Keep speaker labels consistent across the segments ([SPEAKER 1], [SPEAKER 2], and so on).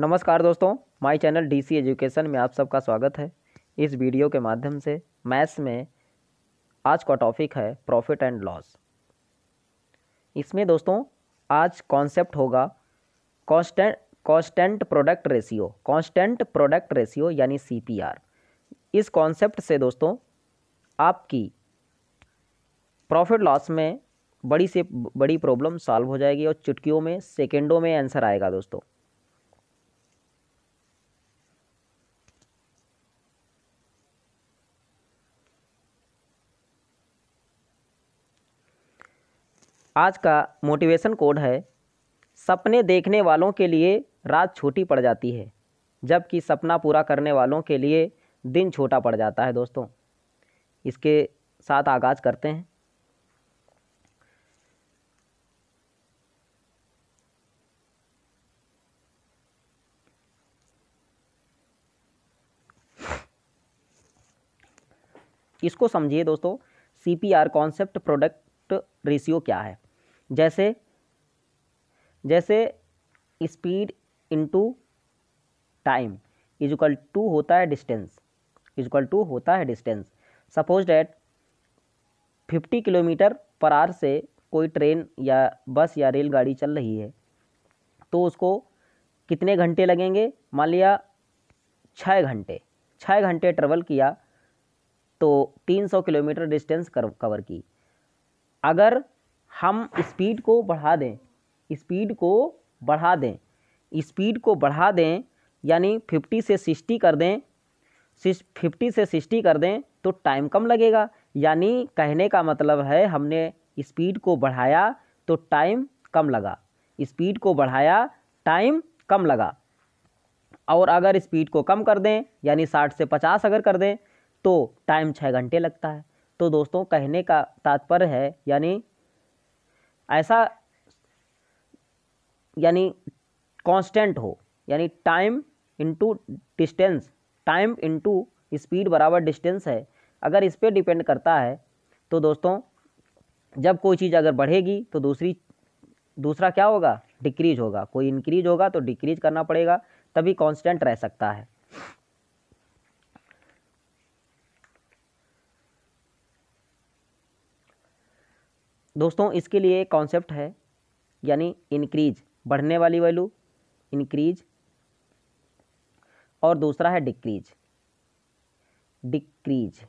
[SPEAKER 1] नमस्कार दोस्तों my channel DC education में आप सबका स्वागत है इस वीडियो के माध्यम से मैथ्स में आज का टॉपिक है प्रॉफिट एंड लॉस इसमें दोस्तों आज कॉन्सेप्ट होगा constant constant product ratio constant product ratio यानी सीपीआर इस कॉन्सेप्ट से दोस्तों आपकी प्रॉफिट लॉस में बड़ी से बड़ी प्रॉब्लम सॉल्व हो जाएगी और चुटकियों में सेकेंडों में आंसर आएगा दोस्तों आज का मोटिवेशन कोड है सपने देखने वालों के लिए रात छोटी पड़ जाती है जबकि सपना पूरा करने वालों के लिए दिन छोटा पड़ जाता है दोस्तों इसके साथ आगाज़ करते हैं इसको समझिए दोस्तों C P R concept product ratio क्या है जैसे जैसे speed into time equal to होता है डिस्टेंस इजक्ल टू होता है distance suppose that fifty kilometre per hour से कोई ट्रेन या बस या रेलगाड़ी चल रही है तो उसको कितने घंटे लगेंगे मान लिया छः घंटे छः घंटे ट्रेवल किया तो 300 किलोमीटर डिस्टेंस कवर की अगर हम स्पीड को बढ़ा दें स्पीड को बढ़ा दें स्पीड को बढ़ा दें यानी फिफ्टी से सिक्सटी कर दें फिफ्टी से सिक्सटी कर दें तो टाइम कम लगेगा यानी कहने का मतलब है हमने स्पीड को बढ़ाया तो टाइम कम लगा स्पीड को बढ़ाया टाइम कम लगा और अगर स्पीड को कम कर दें यानी साठ से पचास अगर कर दें तो टाइम छः घंटे लगता है तो दोस्तों कहने का तात्पर्य है यानी ऐसा यानी कांस्टेंट हो यानी time into distance time into speed बराबर डिस्टेंस है अगर इस पर डिपेंड करता है तो दोस्तों जब कोई चीज़ अगर बढ़ेगी तो दूसरी दूसरा क्या होगा डिक्रीज होगा कोई इंक्रीज होगा तो डिक्रीज करना पड़ेगा तभी कांस्टेंट रह सकता है दोस्तों इसके लिए एक कॉन्सेप्ट है यानी इंक्रीज बढ़ने वाली वैल्यू इंक्रीज और दूसरा है डिक्रीज डिक्रीज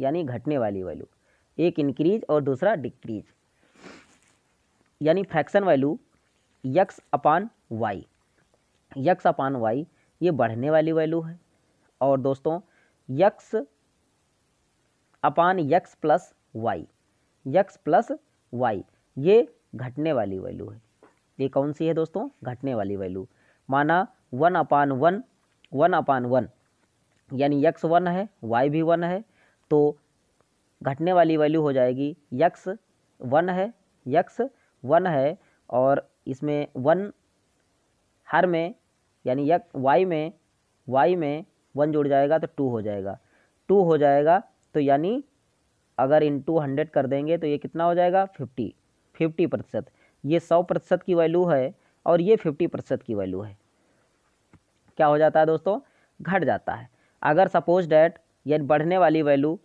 [SPEAKER 1] यानी घटने वाली वैल्यू एक इंक्रीज और दूसरा डिक्रीज यानी fraction value x upon y x upon y ये बढ़ने वाली वैल्यू है और दोस्तों x upon x plus y x plus y ये घटने वाली वैल्यू है ये कौन सी है दोस्तों घटने वाली वैल्यू माना one upon one one upon one यानी यक्स वन है वाई भी वन है तो घटने वाली वैल्यू हो जाएगी यक्स वन है यक्स वन है और इसमें वन हर में यानी यक वाई में वाई में वन जुड़ जाएगा तो टू हो जाएगा टू हो जाएगा तो यानी अगर इंटू हंड्रेड कर देंगे तो ये कितना हो जाएगा फिफ्टी फिफ्टी प्रतिशत ये सौ प्रतिशत की वैल्यू है और ये फिफ्टी प्रतिशत की वैल्यू है क्या हो जाता है दोस्तों घट जाता है अगर सपोज डैट यानी बढ़ने वाली वैल्यू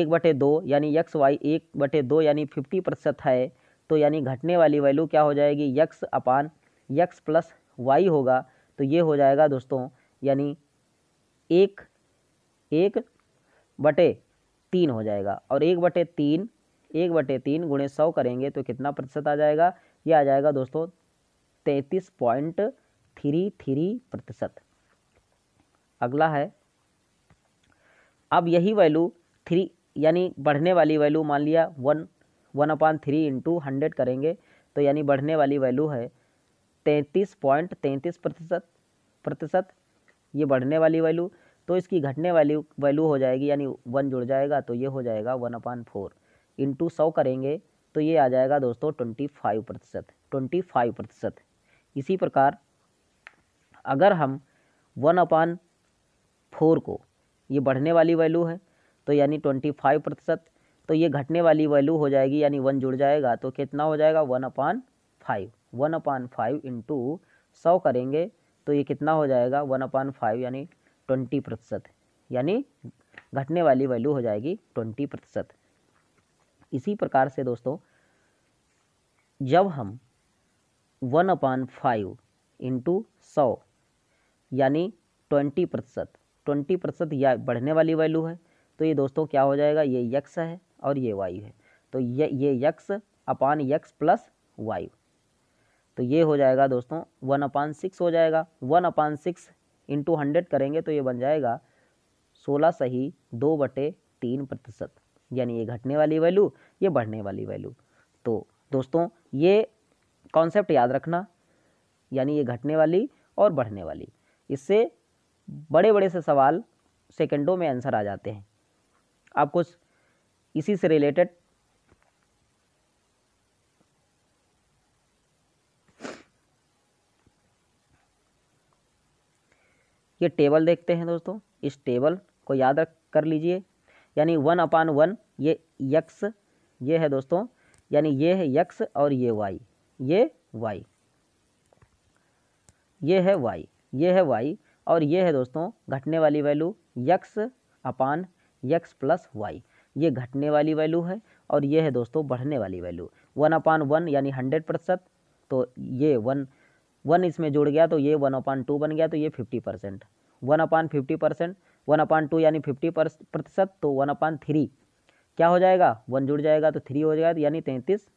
[SPEAKER 1] एक बटे दो यानी यक्स वाई एक बटे दो यानी फिफ्टी प्रतिशत है तो यानी घटने वाली वैल्यू क्या हो जाएगी x upon x plus y होगा तो ये हो जाएगा दोस्तों यानी एक एक बटे तीन हो जाएगा और एक बटे तीन एक बटे तीन गुणे सौ करेंगे तो कितना प्रतिशत आ जाएगा ये आ जाएगा दोस्तों तैंतीस पॉइंट थ्री थ्री प्रतिशत अगला है अब यही वैल्यू थ्री यानी बढ़ने वाली वैल्यू मान लिया one one upon three into hundred करेंगे तो यानी बढ़ने वाली वैल्यू है तैंतीस पॉइंट तैंतीस प्रतिशत प्रतिशत ये बढ़ने वाली वैल्यू तो इसकी घटने वाली वैल्यू हो जाएगी यानी वन जुड़ जाएगा तो ये हो जाएगा वन अपान फोर इंटू सौ करेंगे तो ये आ जाएगा दोस्तों ट्वेंटी फाइव प्रतिशत ट्वेंटी फाइव प्रतिशत इसी प्रकार अगर हम वन अपान फोर को ये बढ़ने वाली वैल्यू है तो यानी ट्वेंटी फाइव प्रतिशत तो ये घटने वाली वैल्यू हो जाएगी यानी वन जुड़ जाएगा तो कितना हो जाएगा one upon five one upon five into सौ करेंगे तो ये कितना हो जाएगा वन अपान फाइव यानी ट्वेंटी प्रतिशत यानी घटने वाली वैल्यू हो जाएगी ट्वेंटी प्रतिशत इसी प्रकार से दोस्तों जब हम वन अपान फाइव इंटू सौ यानी ट्वेंटी प्रतिशत ट्वेंटी प्रतिशत या बढ़ने वाली वैल्यू है तो ये दोस्तों क्या हो जाएगा ये यक्स है और ये वायु है तो ये ये यक्स अपान यक्स प्लस वायु तो ये हो जाएगा दोस्तों वन अपान सिक्स हो जाएगा one upon six into hundred करेंगे तो ये बन जाएगा सोलह सही दो बटे तीन प्रतिशत यानी ये घटने वाली वैल्यू ये बढ़ने वाली वैल्यू तो दोस्तों ये कॉन्सेप्ट याद रखना यानी ये घटने वाली और बढ़ने वाली इससे बड़े बड़े से सवाल सेकंडों में आंसर आ जाते हैं आप कुछ इसी से रिलेटेड ये टेबल देखते हैं दोस्तों इस टेबल को याद रख कर लीजिए यानी वन अपान वन ये यक्स ये है दोस्तों यानी ये है यक्स और ये वाई ये वाई ये है वाई ये है वाई और ये है दोस्तों घटने वाली value x upon x plus y ये घटने वाली वैल्यू है और ये है दोस्तों बढ़ने वाली वैल्यू वन अपान वन यानी हंड्रेड प्रतिशत तो ये वन वन इसमें जुड़ गया तो ये वन अपान टू बन गया तो ये fifty percent one upon fifty percent one upon two यानी फिफ्टी प्रतिशत तो वन अपान थ्री क्या हो जाएगा वन जुड़ जाएगा तो थ्री हो जाएगा यानी तैंतीस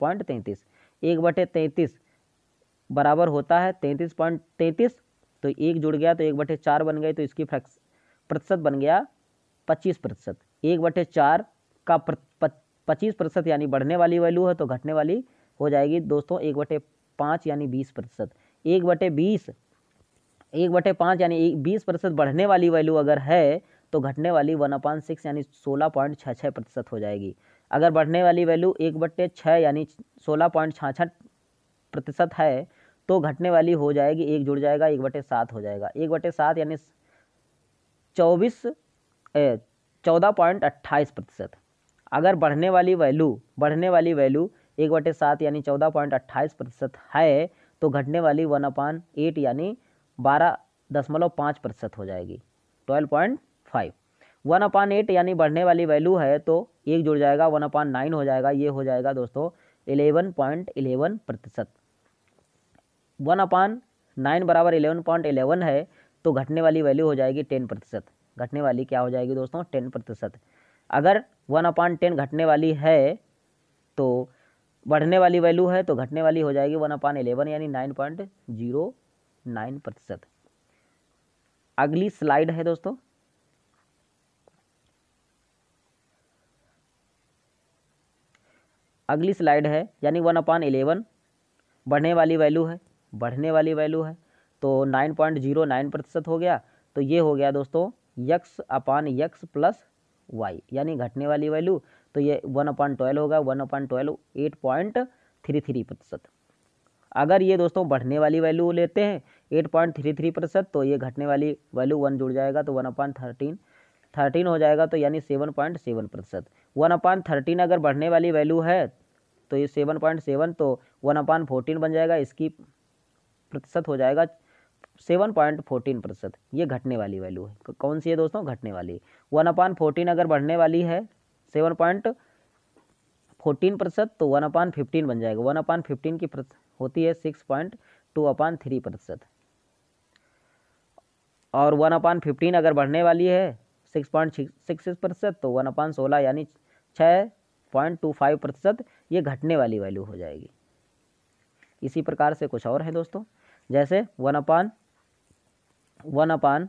[SPEAKER 1] पॉइंट तैंतीस एक बटे तैंतीस बराबर होता है तैंतीस पॉइंट तैंतीस तो एक जुड़ गया तो एक बटे चार बन गए तो इसकी फ्रैक्स प्रतिशत बन गया पच्चीस प्रतिशत एक बटे चार का पच्चीस प्रतिशत यानी बढ़ने वाली वैल्यू है तो घटने वाली हो जाएगी दोस्तों एक बटे पाँच यानी बीस प्रतिशत एक बटे बीस एक बटे पाँच यानी बीस प्रतिशत बढ़ने वाली वैल्यू अगर है तो घटने वाली वन अपॉइंट सिक्स यानी सोलह पॉइंट छः छः प्रतिशत हो जाएगी अगर बढ़ने वाली वैल्यू एक बट्टे छः यानी सोलह पॉइंट छः प्रतिशत है तो घटने वाली हो जाएगी एक जुड़ जाएगा एक बटे सात हो जाएगा एक बटे सात यानी चौबीस चौदह पॉइंट अट्ठाईस प्रतिशत अगर बढ़ने वाली वैल्यू बढ़ने वाली वैल्यू एक बटे सात यानी चौदह पॉइंट अट्ठाईस प्रतिशत है तो घटने वाली वन अपान एट यानी बारह दशमलव पाँच प्रतिशत हो जाएगी twelve point five one upon eight यानी बढ़ने वाली वैल्यू है तो एक जुड़ जाएगा वन अपान नाइन हो जाएगा ये हो जाएगा दोस्तों इलेवन पॉइंट इलेवन प्रतिशत वन अपान नाइन बराबर इलेवन पॉइंट इलेवन है तो घटने वाली वैल्यू हो जाएगी टेन प्रतिशत घटने वाली क्या हो जाएगी दोस्तों टेन प्रतिशत अगर वन अपान टेन घटने वाली है तो बढ़ने वाली वैल्यू है तो घटने वाली हो जाएगी वन अपान एलेवन यानी नाइन पॉइंट जीरो नाइन प्रतिशत अगली स्लाइड है दोस्तों अगली स्लाइड है यानी वन अपान एलेवन बढ़ने वाली वैल्यू है बढ़ने वाली वैल्यू है तो नाइन पॉइंट जीरो नाइन प्रतिशत हो गया तो ये हो गया दोस्तों x upon x plus y यानी घटने वाली वैल्यू तो ये वन अपॉइंट ट्वेल्व होगा one upon twelve eight point three three प्रतिशत अगर ये दोस्तों बढ़ने वाली वैल्यू लेते हैं एट पॉइंट थ्री थ्री प्रतिशत तो ये घटने वाली वैल्यू वन जुड़ जाएगा तो वन अपॉइंट थर्टीन थर्टीन हो जाएगा तो यानी सेवन पॉइंट सेवन प्रतिशत वन अपॉइंट थर्टीन अगर बढ़ने वाली वैल्यू है तो ये सेवन पॉइंट सेवन तो वन अपॉइंट फोर्टीन बन जाएगा इसकी प्रतिशत हो जाएगा सेवन पॉइंट फोर्टीन प्रतिशत ये घटने वाली वैल्यू है कौन सी है दोस्तों घटने वाली वन अपॉइंट फोर्टीन अगर बढ़ने वाली है सेवन पॉइंट फोर्टीन प्रतिशत तो वन अपान फिफ्टीन बन जाएगा वन अपान फिफ्टीन की होती है six point two upon three प्रतिशत और वन अपान फिफ्टीन अगर बढ़ने वाली है सिक्स पॉइंट सिक्स प्रतिशत तो वन अपान सोलह यानी छः पॉइंट टू फाइव प्रतिशत ये घटने वाली वैल्यू हो जाएगी इसी प्रकार से कुछ और है दोस्तों जैसे वन अपान वन अपान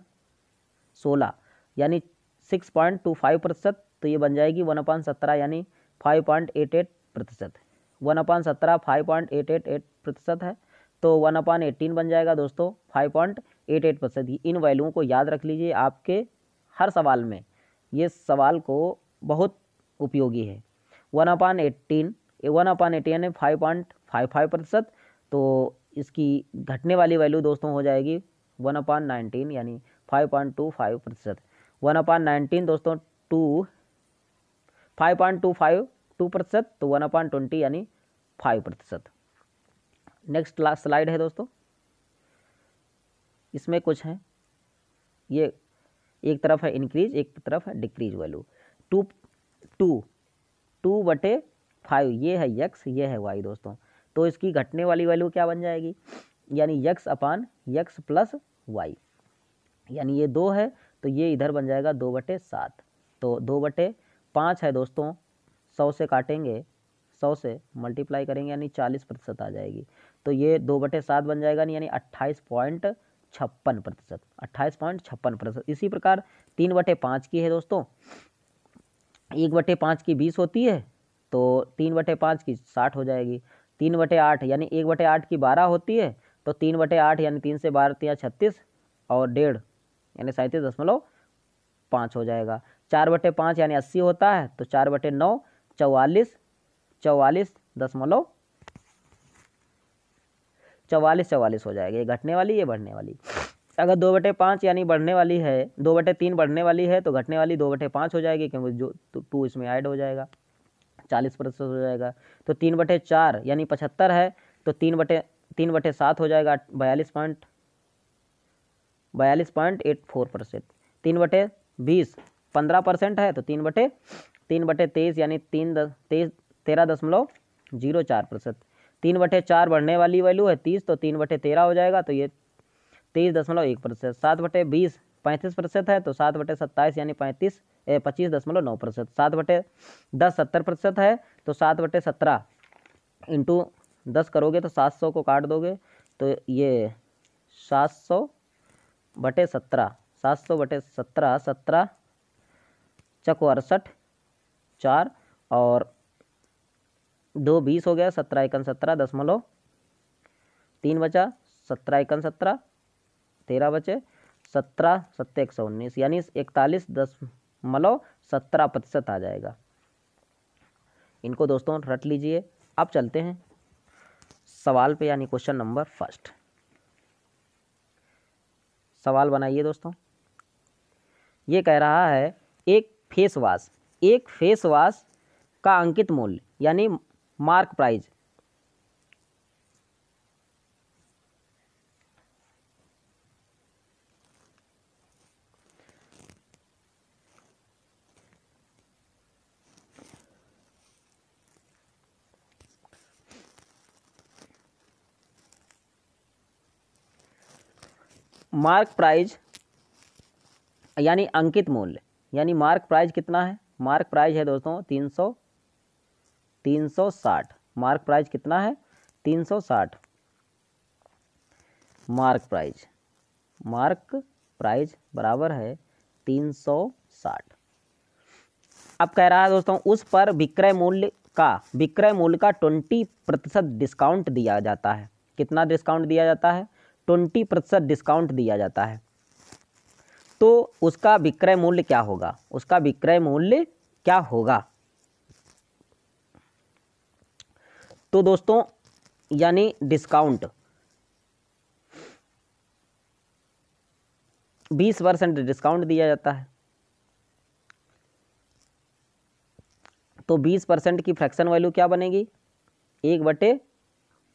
[SPEAKER 1] सोलह यानी सिक्स पॉइंट टू फाइव प्रतिशत तो ये बन जाएगी वन अपान सत्रह यानी फाइव पॉइंट एट एट प्रतिशत वन अपान सत्रह five point eight eight eight प्रतिशत है तो वन अपान एटीन बन जाएगा दोस्तों फाइव पॉइंट एट एट प्रतिशत इन वैल्यूओं को याद रख लीजिए आपके हर सवाल में ये सवाल को बहुत उपयोगी है one upon eighteen one upon eighteen यानी फाइव पॉइंट फाइव फाइव प्रतिशत तो इसकी घटने वाली वैल्यू दोस्तों हो जाएगी वन अपान नाइनटीन यानी फाइव पॉइंट टू फाइव प्रतिशत वन अपान नाइनटीन दोस्तों two five point two five two प्रतिशत तो वन अपॉइंट ट्वेंटी यानी फाइव प्रतिशत नेक्स्ट लास्ट स्लाइड है दोस्तों इसमें कुछ है ये एक तरफ है इंक्रीज एक तरफ है decrease value two two two बटे फाइव ये है यक्स ये है वाई दोस्तों तो इसकी घटने वाली वैल्यू क्या बन जाएगी यानी x upon x plus y यानी ये दो है तो ये इधर बन जाएगा दो बटे सात तो दो बटे पाँच है दोस्तों सौ से काटेंगे सौ से मल्टीप्लाई करेंगे यानी चालीस प्रतिशत आ जाएगी तो ये दो बटे सात बन जाएगा यानी अट्ठाईस पॉइंट छप्पन प्रतिशत अट्ठाईस पॉइंट छप्पन प्रतिशत इसी प्रकार तीन बटे पाँच की है दोस्तों एक बटे पाँच की बीस होती है तो तीन बटे पाँच की साठ हो जाएगी तीन बटे आठ यानी एक बटे आठ की बारह होती है तो तीन बटे आठ यानी तीन से बारह तीन छत्तीस और डेढ़ यानी सैंतीस दशमलव पाँच हो जाएगा चार बटे पाँच यानी अस्सी होता है तो चार बटे नौ चौवालीस चौवालीस दशमलव चौवालीस चौवालीस हो जाएगा ये घटने वाली ये बढ़ने वाली अगर दो बटे पाँच यानी बढ़ने वाली है दो बटे तीन बढ़ने वाली है तो घटने वाली दो बटे पाँच हो जाएगी क्योंकि जो तो टू इसमें ऐड हो जाएगा चालीस प्रतिशत हो जाएगा तो तीन बटे चार यानी पचहत्तर है तो तीन बटे तीन बटे सात हो जाएगा बयालीस पॉइंट बयालीस पॉइंट एट फोर परसेंट तीन बटे बीस पंद्रह परसेंट है तो तीन बटे तीन बटे तेईस यानी तीन दस तेईस तेरह दशमलव जीरो चार प्रतिशत तीन बटे चार बढ़ने वाली वैल्यू है तीस तो तीन बटे तेरह हो जाएगा तो ये तेईस दशमलव एक प्रतिशत सात बटे बीस पैंतीस प्रतिशत है तो सात बटे सत्ताईस यानी पैंतीस पच्चीस दशमलव नौ प्रतिशत सात बटे दस सत्तर प्रतिशत है तो सात बटे सत्रह इंटू दस करोगे तो सात सौ को काट दोगे तो ये सात सौ बटे सत्रह सात सौ बटे सत्रह सत्रह चको अड़सठ चार और दो बीस हो गया सत्रह एकन सत्रह दशमलव तीन बचा सत्रह एकन सत्रह तेरह बचे सत्रह सत्तर एक सौ उन्नीस यानी इकतालीस दशमलव सत्रह प्रतिशत आ जाएगा इनको दोस्तों रट लीजिए अब चलते हैं सवाल पे यानी क्वेश्चन नंबर फर्स्ट सवाल बनाइए दोस्तों ये कह रहा है एक फेस वाश एक फेस वाश का अंकित मूल्य यानी मार्क प्राइज मार्क प्राइज यानी अंकित मूल्य यानी मार्क प्राइज कितना है मार्क प्राइज है दोस्तों तीन सौ तीन सौ साठ मार्क प्राइज कितना है तीन सौ साठ मार्क प्राइज मार्क प्राइज बराबर है तीन सौ साठ अब कह रहा है दोस्तों उस पर विक्रय मूल्य का विक्रय मूल्य का ट्वेंटी प्रतिशत डिस्काउंट दिया जाता है कितना डिस्काउंट दिया जाता है ट्वेंटी प्रतिशत डिस्काउंट दिया जाता है तो उसका विक्रय मूल्य क्या होगा उसका विक्रय मूल्य क्या होगा तो दोस्तों यानी डिस्काउंट बीस परसेंट डिस्काउंट दिया जाता है तो बीस परसेंट की फ्रैक्शन वैल्यू क्या बनेगी एक बटे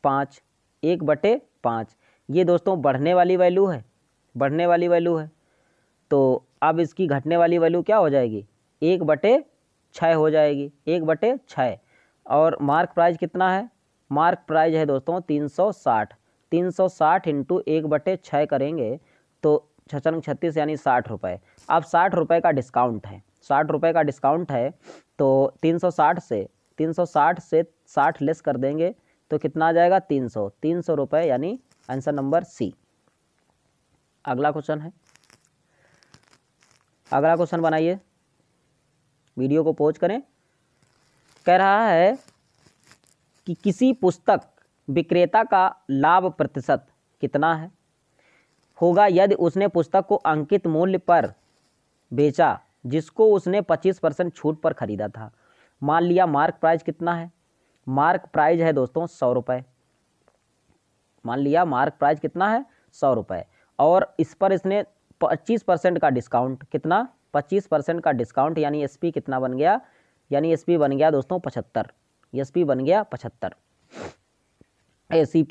[SPEAKER 1] पाँच एक बटे पाँच ये दोस्तों बढ़ने वाली वैल्यू है बढ़ने वाली वैल्यू है तो अब इसकी घटने वाली वैल्यू क्या हो जाएगी एक बटे छः हो जाएगी एक बटे छः और मार्क प्राइज कितना है मार्क प्राइज है दोस्तों तीन सौ साठ तीन सौ साठ इंटू एक बटे छः करेंगे तो छचन छत्तीस यानी साठ रुपये अब साठ रुपये का डिस्काउंट है साठ रुपये का डिस्काउंट है तो तीन सौ साठ से तीन सौ साठ से साठ लेस कर देंगे तो कितना आ जाएगा तीन सौ तीन सौ रुपये यानी आंसर नंबर सी अगला क्वेश्चन है अगला क्वेश्चन बनाइए वीडियो को पोज करें कह रहा है कि किसी पुस्तक विक्रेता का लाभ प्रतिशत कितना है होगा यदि उसने पुस्तक को अंकित मूल्य पर बेचा जिसको उसने 25 परसेंट छूट पर खरीदा था मान लिया मार्क प्राइस कितना है मार्क प्राइस है दोस्तों सौ रुपये मान लिया मार्क प्राइस कितना है सौ रुपये और इस पर इसने पच्चीस परसेंट का डिस्काउंट कितना पच्चीस परसेंट का डिस्काउंट यानी एस कितना बन गया यानी एस बन गया दोस्तों पचहत्तर एस बन गया पचहत्तर ए सी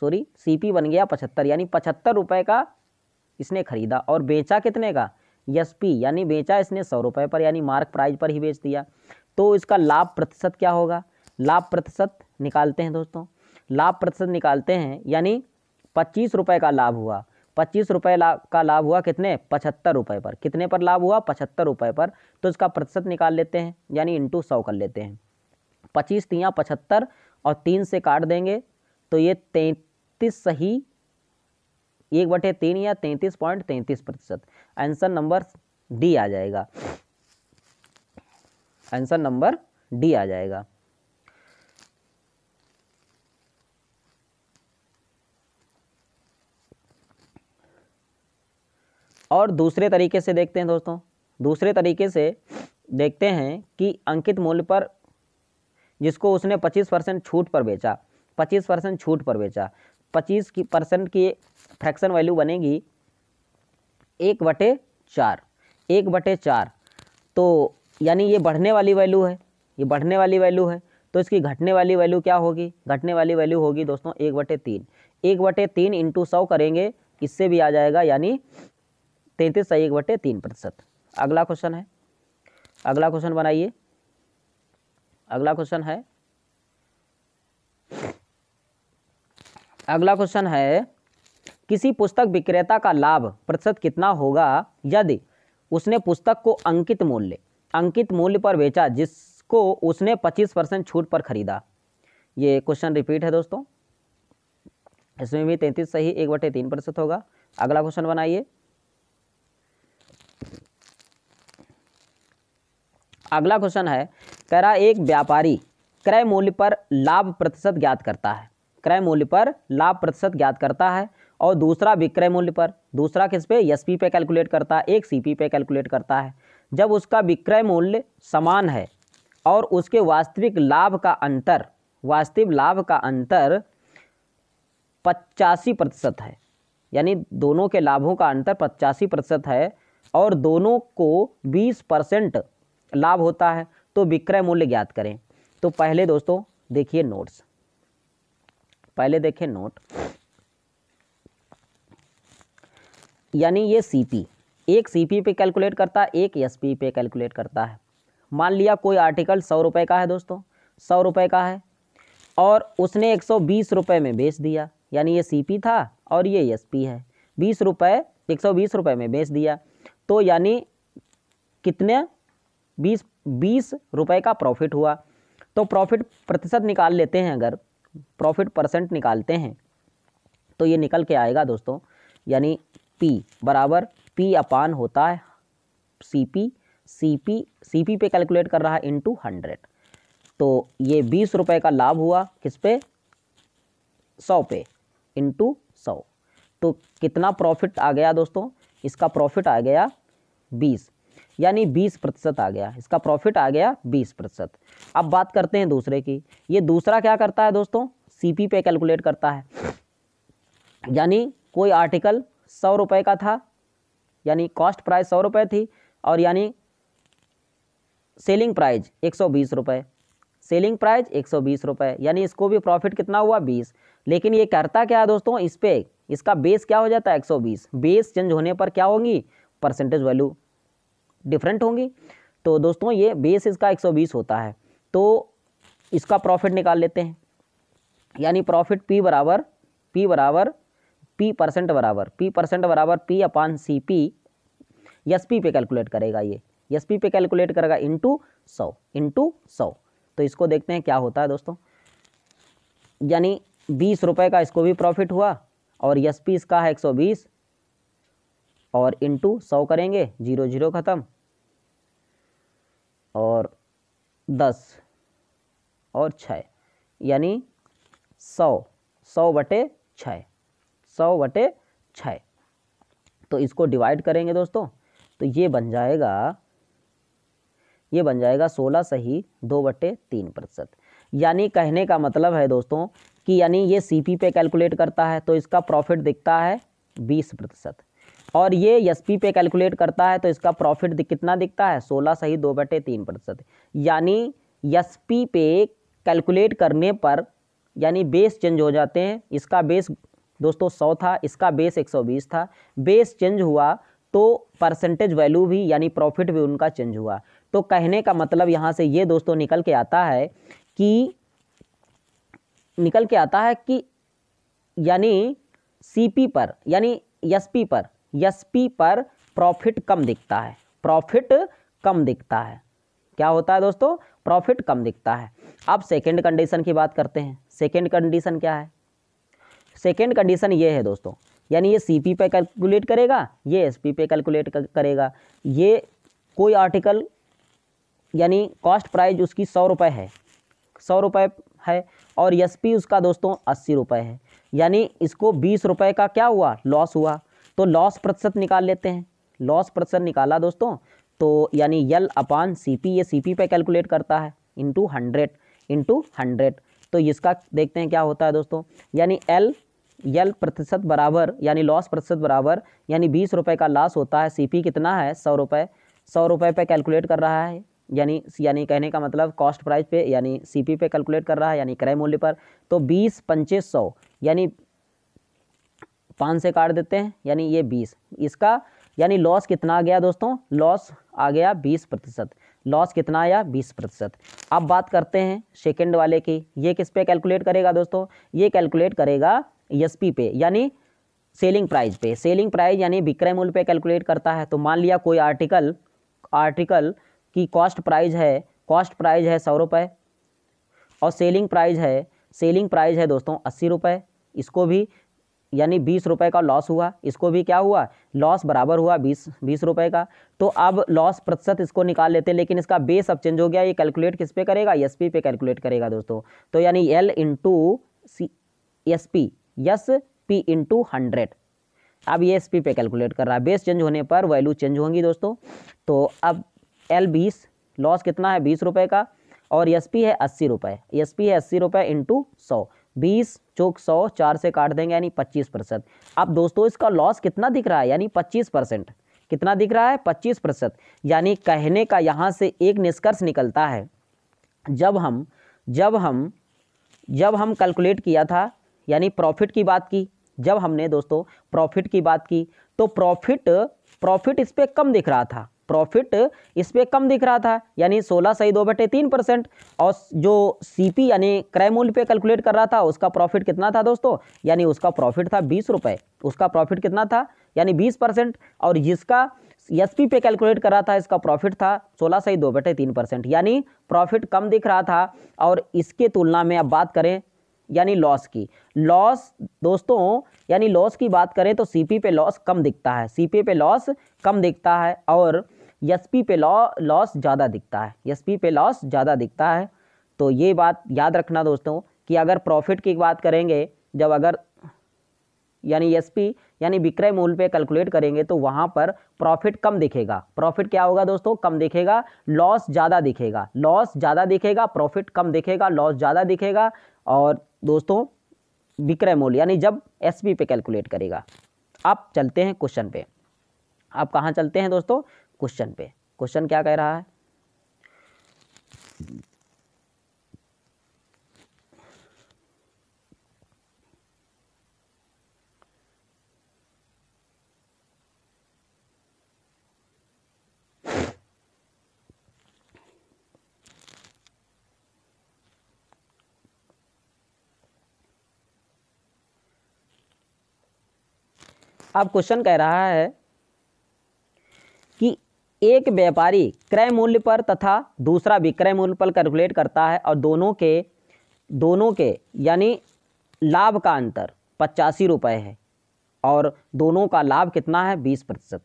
[SPEAKER 1] सॉरी सी बन गया पचहत्तर यानी पचहत्तर रुपये का इसने खरीदा और बेचा कितने का एस यानी बेचा इसने सौ रुपये पर यानी मार्क प्राइज पर ही बेच दिया तो इसका लाभ प्रतिशत क्या होगा लाभ प्रतिशत निकालते हैं दोस्तों लाभ प्रतिशत निकालते हैं यानी पच्चीस रुपये का लाभ हुआ पच्चीस रुपये का लाभ हुआ कितने पचहत्तर रुपये पर कितने पर लाभ हुआ पचहत्तर रुपये पर तो इसका प्रतिशत निकाल लेते हैं यानी इंटू सौ कर लेते हैं पच्चीस तियाँ पचहत्तर और तीन से काट देंगे तो ये तैंतीस सही एक बटे तीन या तैंतीस पॉइंट तैंतीस प्रतिशत आंसर नंबर डी आ जाएगा आंसर नंबर डी आ जाएगा और दूसरे तरीके से देखते हैं दोस्तों दूसरे तरीके से देखते हैं कि अंकित मूल्य पर जिसको उसने 25 परसेंट छूट पर बेचा 25 परसेंट छूट पर बेचा 25 की परसेंट की फ्रैक्शन वैल्यू बनेगी एक बटे चार एक बटे चार तो यानी ये बढ़ने वाली वैल्यू है ये बढ़ने वाली वैल्यू है तो इसकी घटने वाली वैल्यू क्या होगी घटने वाली वैल्यू होगी दोस्तों एक बटे तीन एक बटे तीन इंटू सौ करेंगे इससे भी आ जाएगा यानी तैंतीस सही एक बटे तीन प्रतिशत अगला क्वेश्चन है अगला क्वेश्चन बनाइए अगला क्वेश्चन है अगला क्वेश्चन है किसी पुस्तक विक्रेता का लाभ प्रतिशत कितना होगा यदि उसने पुस्तक को अंकित मूल्य अंकित मूल्य पर बेचा जिसको उसने 25 परसेंट छूट पर खरीदा ये क्वेश्चन रिपीट है दोस्तों इसमें भी तैंतीस सही एक बटे तीन प्रतिशत होगा अगला क्वेश्चन बनाइए अगला क्वेश्चन है कह रहा एक व्यापारी क्रय मूल्य पर लाभ प्रतिशत ज्ञात करता है क्रय मूल्य पर लाभ प्रतिशत ज्ञात करता है और दूसरा विक्रय मूल्य पर दूसरा किस पे एस पे कैलकुलेट करता है एक सी पे कैलकुलेट करता है जब उसका विक्रय मूल्य समान है और उसके वास्तविक लाभ का अंतर वास्तविक लाभ का अंतर पचासी प्रतिशत है यानी दोनों के लाभों का अंतर पचासी प्रतिशत है और दोनों को बीस परसेंट लाभ होता है तो विक्रय मूल्य ज्ञात करें तो पहले दोस्तों देखिए नोट्स पहले देखें नोट यानी ये सीपी एक सीपी पे कैलकुलेट करता है एक एसपी पे कैलकुलेट करता है मान लिया कोई आर्टिकल सौ रुपये का है दोस्तों सौ रुपये का है और उसने एक सौ बीस रुपये में बेच दिया यानी ये सीपी था और ये एसपी है बीस रुपये एक सौ बीस रुपये में बेच दिया तो यानी कितने बीस बीस रुपये का प्रॉफिट हुआ तो प्रॉफिट प्रतिशत निकाल लेते हैं अगर प्रॉफिट परसेंट निकालते हैं तो ये निकल के आएगा दोस्तों यानी पी बराबर पी अपान होता है C P C P C P पे कैलकुलेट कर रहा है टू हंड्रेड तो ये बीस रुपये का लाभ हुआ किस पे सौ पे इंटू सौ तो कितना प्रॉफिट आ गया दोस्तों इसका प्रॉफिट आ गया बीस यानी बीस प्रतिशत आ गया इसका प्रॉफिट आ गया बीस प्रतिशत अब बात करते हैं दूसरे की ये दूसरा क्या करता है दोस्तों सीपी पे कैलकुलेट करता है यानी कोई आर्टिकल सौ रुपये का था यानी कॉस्ट प्राइस सौ रुपये थी और यानी सेलिंग प्राइज एक सौ बीस रुपये सेलिंग प्राइज एक सौ बीस रुपये यानी इसको भी प्रॉफिट कितना हुआ बीस लेकिन ये करता क्या है दोस्तों इस पर इसका बेस क्या हो जाता है एक सौ बीस बेस चेंज होने पर क्या होगी परसेंटेज वैल्यू डिफरेंट होंगी तो दोस्तों ये बेस इसका 120 होता है तो इसका प्रॉफिट निकाल लेते हैं यानी प्रॉफिट पी बराबर पी बराबर पी परसेंट बराबर पी परसेंट बराबर P upon C P S P पे कैलकुलेट करेगा ये एस पी पे कैलकुलेट करेगा इंटू सौ इंटू सौ तो इसको देखते हैं क्या होता है दोस्तों यानी बीस रुपये का इसको भी प्रॉफिट हुआ और एस पी इसका है एक सौ बीस और इंटू सौ करेंगे जीरो जीरो ख़त्म और दस और छः यानी सौ सौ बटे छः सौ बटे छः तो इसको डिवाइड करेंगे दोस्तों तो ये बन जाएगा ये बन जाएगा सोलह सही दो बटे तीन प्रतिशत यानी कहने का मतलब है दोस्तों कि यानी ये सीपी पे कैलकुलेट करता है तो इसका प्रॉफिट दिखता है बीस प्रतिशत और ये एस पी पे कैलकुलेट करता है तो इसका प्रॉफिट कितना दिखता है सोलह सही दो बटे तीन प्रतिशत यानी एस पी पे कैलकुलेट करने पर यानी बेस चेंज हो जाते हैं इसका बेस दोस्तों सौ था इसका बेस एक सौ बीस था बेस चेंज हुआ तो परसेंटेज वैल्यू भी यानी प्रॉफिट भी उनका चेंज हुआ तो कहने का मतलब यहाँ से ये दोस्तों निकल के आता है कि निकल के आता है कि यानी सी पर यानी एस पर एसपी पर प्रॉफिट कम दिखता है प्रॉफिट कम दिखता है क्या होता है दोस्तों प्रॉफिट कम दिखता है अब सेकेंड कंडीशन की बात करते हैं सेकेंड कंडीशन क्या है सेकेंड कंडीशन ये है दोस्तों यानी ये सीपी पे कैलकुलेट करेगा ये एसपी पे कैलकुलेट करेगा ये कोई आर्टिकल यानी कॉस्ट प्राइज उसकी सौ रुपये है सौ रुपये है और एसपी उसका दोस्तों अस्सी रुपये है यानी इसको बीस रुपये का क्या हुआ लॉस हुआ तो लॉस प्रतिशत निकाल लेते हैं लॉस प्रतिशत निकाला दोस्तों तो यानी यल अपान सी पी ये सी पी पे कैलकुलेट करता है इंटू हंड्रेड इंटू हंड्रेड तो इसका देखते हैं क्या होता है दोस्तों यानी एल यल प्रतिशत बराबर यानी लॉस प्रतिशत बराबर यानी बीस रुपये का लॉस होता है सीपी कितना है सौ रुपये सौ रुपये पर कैलकुलेट कर रहा है यानी यानी कहने का मतलब कॉस्ट प्राइस पे यानी सीपी पे कैलकुलेट कर रहा है यानी क्रय मूल्य पर तो बीस पंचे सौ यानी पाँच से काट देते हैं यानी ये बीस इसका यानी लॉस कितना आ गया दोस्तों लॉस आ गया बीस प्रतिशत लॉस कितना आया बीस प्रतिशत अब बात करते हैं सेकेंड वाले की ये किस पे कैलकुलेट करेगा दोस्तों ये कैलकुलेट करेगा एस पे यानी सेलिंग प्राइस पे सेलिंग प्राइस यानी विक्रय मूल्य पे कैलकुलेट करता है तो मान लिया कोई आर्टिकल आर्टिकल की कॉस्ट प्राइज है कॉस्ट प्राइज है सौ रुपये और सेलिंग प्राइज़ है सेलिंग प्राइज़ है दोस्तों अस्सी रुपये इसको भी यानी बीस रुपये का लॉस हुआ इसको भी क्या हुआ लॉस बराबर हुआ बीस बीस रुपये का तो अब लॉस प्रतिशत इसको निकाल लेते हैं लेकिन इसका बेस अब चेंज हो गया ये कैलकुलेट किस पे करेगा एस पी पे कैलकुलेट करेगा दोस्तों तो यानी L into C S P S P into hundred अब ये एस पी पे कैलकुलेट कर रहा है बेस चेंज होने पर वैल्यू चेंज होंगी दोस्तों तो अब एल बीस लॉस कितना है बीस रुपये का और एस पी है अस्सी रुपये एस पी है अस्सी रुपये इंटू सौ बीस चौक सौ चार से काट देंगे यानी पच्चीस प्रतिशत अब दोस्तों इसका लॉस कितना दिख रहा है यानी पच्चीस परसेंट कितना दिख रहा है पच्चीस प्रतिशत यानी कहने का यहाँ से एक निष्कर्ष निकलता है जब हम जब हम जब हम कैलकुलेट किया था यानी प्रॉफिट की बात की जब हमने दोस्तों प्रॉफिट की बात की तो प्रॉफिट प्रॉफिट इस पर कम दिख रहा था प्रॉफिट इस पर कम दिख रहा था यानी सोलह सही दो बटे तीन परसेंट और जो सीपी यानी क्रय मूल्य पे कैलकुलेट कर रहा था उसका प्रॉफिट कितना था दोस्तों यानी उसका प्रॉफिट था बीस रुपये उसका प्रॉफिट कितना था यानी बीस परसेंट और जिसका एस पी पे कैलकुलेट कर रहा था इसका प्रॉफिट था सोलह सही दो बटे तीन परसेंट यानी प्रॉफिट कम दिख रहा था और इसके तुलना में अब बात करें यानी लॉस की लॉस दोस्तों यानी लॉस की बात करें तो सीपी पे लॉस कम दिखता है सीपी पे लॉस कम दिखता है और एस पी पे लॉ लॉस ज़्यादा दिखता है एस पी पे लॉस ज़्यादा दिखता है तो ये बात याद रखना दोस्तों कि अगर प्रॉफिट की बात करेंगे जब अगर यानी एस पी यानी विक्रय मूल्य पे कैलकुलेट करेंगे तो वहाँ पर प्रॉफिट कम दिखेगा प्रॉफिट क्या होगा दोस्तों कम दिखेगा लॉस ज़्यादा दिखेगा लॉस ज़्यादा दिखेगा प्रॉफिट कम दिखेगा लॉस ज़्यादा दिखेगा और दोस्तों विक्रय मूल्य यानी जब एस पे कैलकुलेट करेगा आप चलते हैं क्वेश्चन पे आप कहाँ चलते हैं दोस्तों क्वेश्चन पे क्वेश्चन क्या कह रहा है अब क्वेश्चन कह रहा है कि एक व्यापारी क्रय मूल्य पर तथा दूसरा विक्रय मूल्य पर कैलकुलेट करता है और दोनों के दोनों के यानी लाभ का अंतर पचासी रुपये है और दोनों का लाभ कितना है बीस प्रतिशत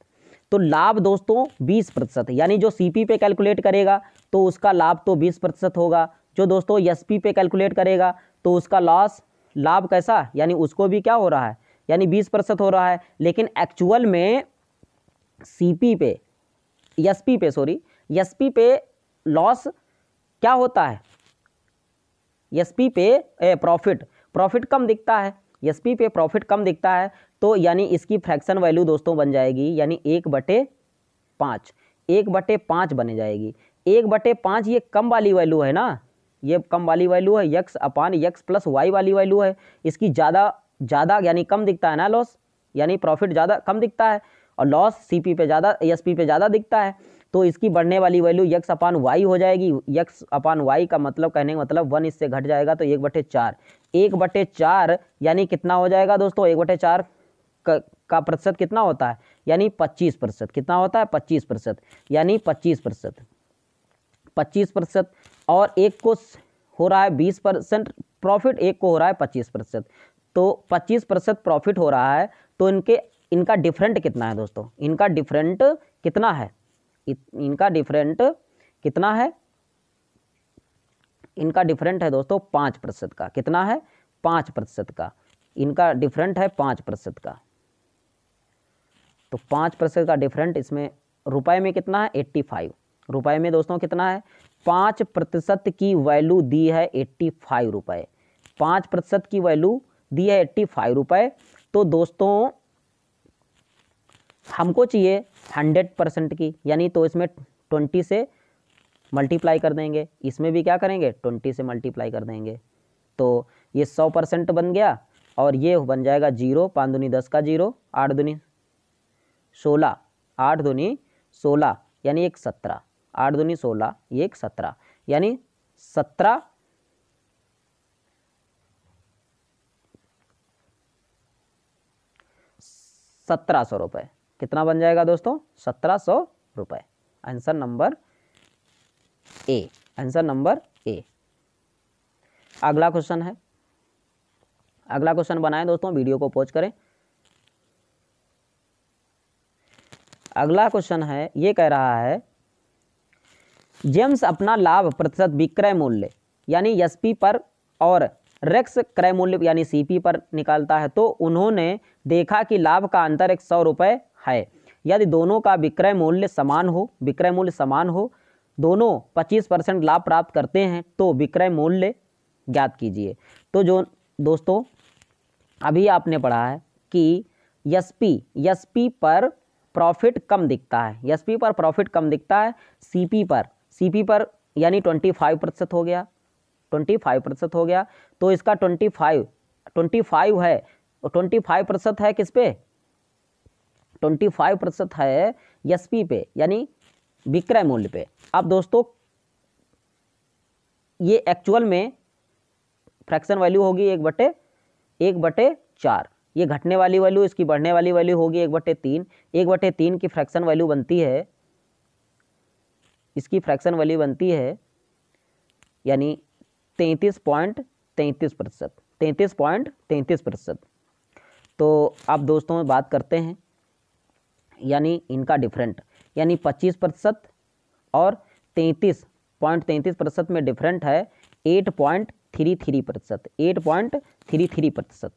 [SPEAKER 1] तो लाभ दोस्तों बीस प्रतिशत यानी जो सी पे कैलकुलेट करेगा तो उसका लाभ तो बीस प्रतिशत होगा जो दोस्तों एस पे कैलकुलेट करेगा तो उसका लॉस लाभ कैसा यानी उसको भी क्या हो रहा है यानी बीस प्रतिशत हो रहा है लेकिन एक्चुअल में सी पे एस पे सॉरी एस पे लॉस क्या होता है एस पे प्रॉफिट प्रॉफिट कम दिखता है एस पे प्रॉफिट कम दिखता है तो यानी इसकी फ्रैक्शन वैल्यू दोस्तों बन जाएगी यानी एक बटे पाँच एक बटे पाँच बन जाएगी एक बटे पाँच ये कम वाली वैल्यू है ना ये कम वाली वैल्यू है x upon x plus y वाली वैल्यू है इसकी ज़्यादा ज़्यादा यानी कम दिखता है ना लॉस यानी प्रॉफिट ज़्यादा कम दिखता है और लॉस सी पी पे ज़्यादा एस पी पे ज़्यादा दिखता है तो इसकी बढ़ने वाली वैल्यू यक्स अपान वाई हो जाएगी यक्स अपान वाई का मतलब कहने का मतलब वन इससे घट जाएगा तो एक बटे चार एक बटे चार यानी कितना हो जाएगा दोस्तों एक बटे चार का प्रतिशत कितना होता है यानी पच्चीस प्रतिशत कितना होता है पच्चीस प्रतिशत यानी पच्चीस प्रतिशत पच्चीस प्रतिशत और एक को हो रहा है बीस परसेंट प्रॉफिट एक को हो रहा है पच्चीस प्रतिशत तो पच्चीस प्रतिशत प्रॉफिट हो रहा है तो इनके इनका डिफरेंट कितना है दोस्तों इनका डिफरेंट कितना है इनका डिफरेंट कितना है इनका डिफरेंट है दोस्तों पाँच प्रतिशत का कितना है पाँच प्रतिशत का इनका डिफरेंट है पाँच प्रतिशत का तो पाँच प्रतिशत का डिफरेंट इसमें रुपए में कितना है एट्टी फाइव रुपए में दोस्तों कितना है पाँच प्रतिशत की वैल्यू दी है एट्टी फाइव रुपये पाँच प्रतिशत की वैल्यू दी है एट्टी फाइव रुपये तो दोस्तों हमको चाहिए हंड्रेड परसेंट की यानी तो इसमें ट्वेंटी से मल्टीप्लाई कर देंगे इसमें भी क्या करेंगे ट्वेंटी से मल्टीप्लाई कर देंगे तो ये सौ परसेंट बन गया और ये बन जाएगा जीरो पाँच दुनी दस का जीरो आठ दुनी सोलह आठ दुनी सोलह यानी एक सत्रह आठ दुनी सोलह ये एक सत्रह यानी सत्रह सत्रह सौ रुपये कितना बन जाएगा दोस्तों सत्रह सौ रुपये answer number A answer number A अगला क्वेश्चन है अगला क्वेश्चन बनाएं दोस्तों वीडियो को पोज करें अगला क्वेश्चन है ये कह रहा है जेम्स अपना लाभ प्रतिशत विक्रय मूल्य यानी एस पर और रेक्स क्रय मूल्य यानी सीपी पर निकालता है तो उन्होंने देखा कि लाभ का अंतर एक सौ रुपये है यदि दोनों का विक्रय मूल्य समान हो विक्रय मूल्य समान हो दोनों 25 परसेंट लाभ प्राप्त करते हैं तो विक्रय मूल्य ज्ञात कीजिए तो जो दोस्तों अभी आपने पढ़ा है कि एस पी पर प्रॉफिट कम दिखता है यस पी पर प्रॉफिट कम दिखता है सी पी पर सी पी पर यानी ट्वेंटी फाइव प्रतिशत हो गया ट्वेंटी फाइव प्रतिशत हो गया तो इसका ट्वेंटी फाइव ट्वेंटी फाइव है ट्वेंटी फाइव प्रतिशत है किस पे ट्वेंटी फाइव प्रतिशत है एस पे यानी विक्रय मूल्य पे अब दोस्तों ये एक्चुअल में फ्रैक्शन वैल्यू होगी एक बटे एक बटे चार ये घटने वाली वैल्यू इसकी बढ़ने वाली वैल्यू होगी एक बटे तीन एक बटे तीन की फ्रैक्शन वैल्यू बनती है इसकी फ्रैक्शन वैल्यू बनती है यानी तैंतीस पॉइंट तैंतीस प्रतिशत तैंतीस पॉइंट तैंतीस प्रतिशत तो अब दोस्तों में बात करते हैं यानी इनका डिफरेंट यानी पच्चीस प्रतिशत और तैंतीस पॉइंट तैंतीस प्रतिशत में डिफरेंट है एट पॉइंट थ्री थ्री प्रतिशत एट पॉइंट थ्री थ्री प्रतिशत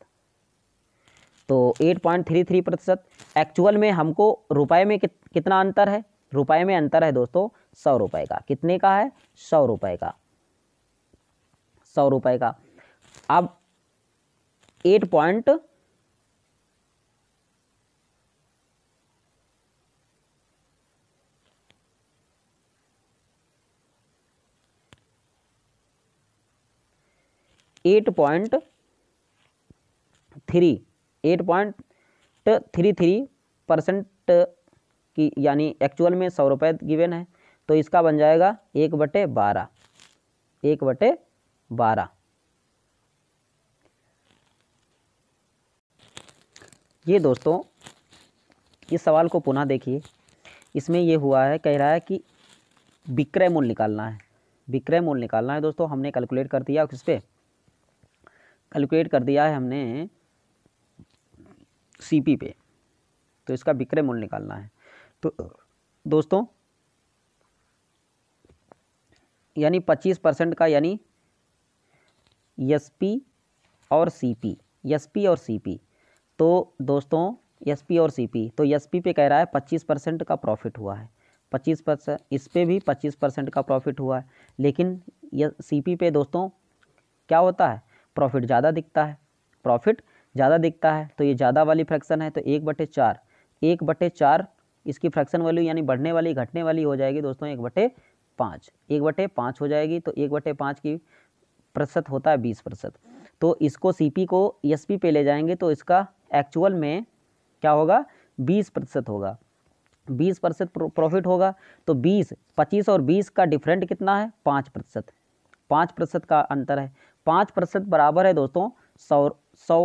[SPEAKER 1] तो एट पॉइंट थ्री थ्री प्रतिशत एक्चुअल में हमको रुपए में कितना अंतर है रुपए में अंतर है दोस्तों सौ रुपए का कितने का है सौ रुपए का सौ रुपए का अब eight point eight point three eight point three three percent की यानी एक्चुअल में सौ रुपये गिवन है तो इसका बन जाएगा एक बटे बारह एक बटे बारह ये दोस्तों इस सवाल को पुनः देखिए इसमें ये हुआ है कह रहा है कि विक्रय मूल्य निकालना है विक्रय मूल्य निकालना है दोस्तों हमने कैलकुलेट कर दिया किस पे कैलकुलेट कर दिया है हमने सीपी पे तो इसका विक्रय मूल्य निकालना है तो दोस्तों यानी 25 परसेंट का यानी एसपी और सीपी एसपी और सीपी तो दोस्तों एसपी और सीपी तो एसपी पे कह रहा है 25 परसेंट का प्रॉफिट हुआ है 25 परसेंट इस पर भी 25 परसेंट का प्रॉफिट हुआ है लेकिन सी पी पे दोस्तों क्या होता है प्रॉफिट ज़्यादा दिखता है प्रॉफिट ज़्यादा दिखता है तो ये ज़्यादा वाली फ्रैक्शन है तो एक बटे चार एक बटे चार इसकी फ्रैक्शन वैल्यू यानी बढ़ने वाली घटने वाली हो जाएगी दोस्तों एक बटे पाँच एक बटे पाँच हो जाएगी तो एक बटे पाँच की प्रतिशत होता है बीस प्रतिशत तो इसको पी को पी e पे ले जाएंगे तो इसका एक्चुअल में क्या होगा बीस प्रतिशत होगा बीस प्रतिशत प्रॉफिट होगा तो बीस पच्चीस और बीस का डिफरेंट कितना है पाँच प्रतिशत पाँच प्रतिशत का अंतर है पाँच प्रतिशत बराबर है दोस्तों सौ सौ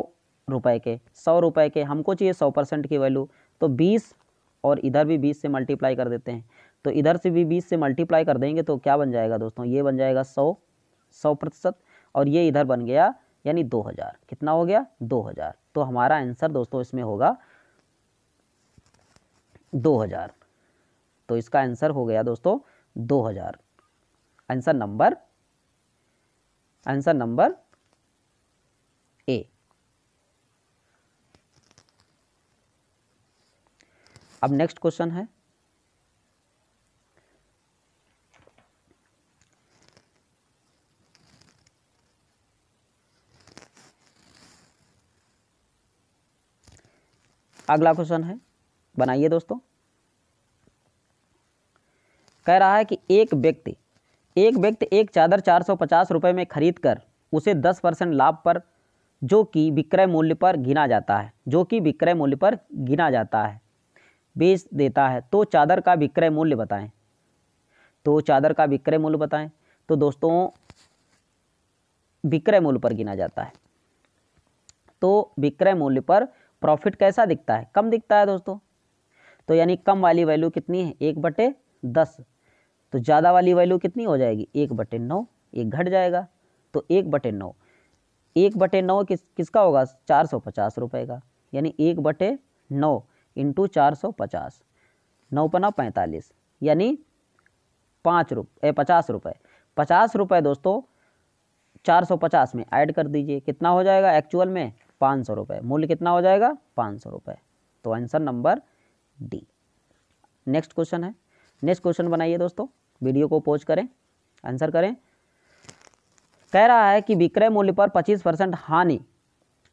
[SPEAKER 1] रुपए के सौ रुपए के हमको चाहिए सौ परसेंट की वैल्यू तो बीस और इधर भी बीस से मल्टीप्लाई कर देते हैं तो इधर से भी बीस से मल्टीप्लाई कर देंगे तो क्या बन जाएगा दोस्तों ये बन जाएगा सौ सौ प्रतिशत और ये इधर बन गया यानी दो हज़ार कितना हो गया दो हज़ार तो हमारा आंसर दोस्तों इसमें होगा दो हज़ार तो इसका आंसर हो गया दोस्तों दो हज़ार answer number answer number A अब नेक्स्ट क्वेश्चन है अगला क्वेश्चन है बनाइए दोस्तों कह रहा है कि एक व्यक्ति एक व्यक्ति एक चादर चार सौ पचास रुपये में खरीद कर उसे दस परसेंट लाभ पर जो कि विक्रय मूल्य पर गिना जाता है जो कि विक्रय मूल्य पर गिना जाता है बेच देता है तो चादर का विक्रय मूल्य बताएं तो चादर का विक्रय मूल्य बताएं तो दोस्तों विक्रय मूल्य पर गिना जाता है तो विक्रय मूल्य पर प्रॉफिट कैसा दिखता है कम दिखता है दोस्तों तो यानी कम वाली वैल्यू कितनी है एक बटे दस तो ज़्यादा वाली वैल्यू कितनी हो जाएगी एक बटे नौ एक घट जाएगा तो एक बटे नौ एक बटे नौ किस किसका होगा चार सौ पचास रुपये का यानी एक बटे नौ इंटू चार सौ पचास नौ पना पैंतालीस यानी पाँच रुपये पचास रुपये पचास रुपये दोस्तों चार सौ पचास में ऐड कर दीजिए कितना हो जाएगा एक्चुअल में पाँच सौ रुपये मूल्य कितना हो जाएगा पाँच सौ रुपये तो answer number D next question है नेक्स्ट क्वेश्चन बनाइए दोस्तों वीडियो को पोज करें आंसर करें कह रहा है कि विक्रय मूल्य पर 25 परसेंट हानि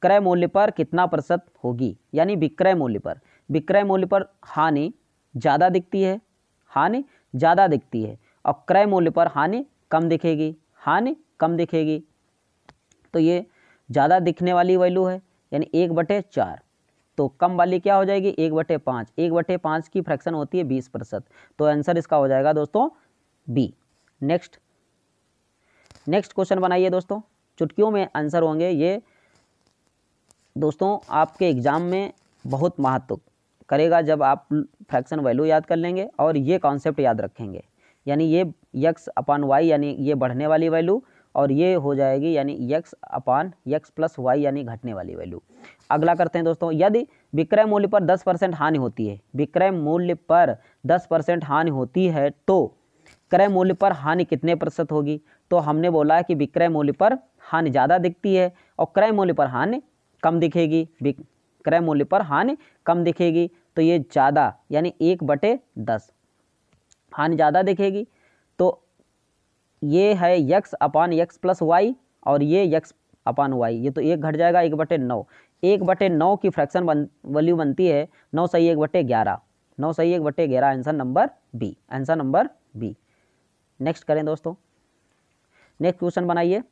[SPEAKER 1] क्रय मूल्य पर कितना प्रतिशत होगी यानी विक्रय मूल्य पर विक्रय मूल्य पर हानि ज़्यादा दिखती है हानि ज़्यादा दिखती है और क्रय मूल्य पर हानि कम दिखेगी हानि कम दिखेगी तो ये ज़्यादा दिखने वाली वैल्यू है यानी एक बटे चार तो कम वाली क्या हो जाएगी एक बटे पाँच एक बटे पाँच की फ्रैक्शन होती है बीस प्रतिशत तो आंसर इसका हो जाएगा दोस्तों बी नेक्स्ट नेक्स्ट क्वेश्चन बनाइए दोस्तों चुटकियों में आंसर होंगे ये दोस्तों आपके एग्ज़ाम में बहुत महत्व करेगा जब आप फ्रैक्शन वैल्यू याद कर लेंगे और ये कॉन्सेप्ट याद रखेंगे यानी ये यक्स अपान वाई यानी ये बढ़ने वाली वैल्यू और ये हो जाएगी यानी x upon x plus y यानी घटने वाली वैल्यू अगला करते हैं दोस्तों यदि विक्रय मूल्य पर 10 परसेंट हानि होती है विक्रय मूल्य पर 10 परसेंट हानि होती है तो विक्रय मूल्य पर हानि कितने प्रतिशत होगी तो हमने बोला कि विक्रय मूल्य पर हानि ज़्यादा दिखती है और क्रय मूल्य पर हानि कम दिखेगी क्रय मूल्य पर हानि कम दिखेगी तो ये ज़्यादा यानी एक बटे दस हानि ज़्यादा दिखेगी तो ये है x upon x plus y और ये यक्स अपान वाई ये तो एक घट जाएगा एक बटे नौ एक बटे नौ की फ्रैक्शन बन वैल्यू बनती है नौ सही एक बटे ग्यारह नौ सही एक बटे ग्यारह answer number B answer number B next करें दोस्तों नेक्स्ट क्वेश्चन बनाइए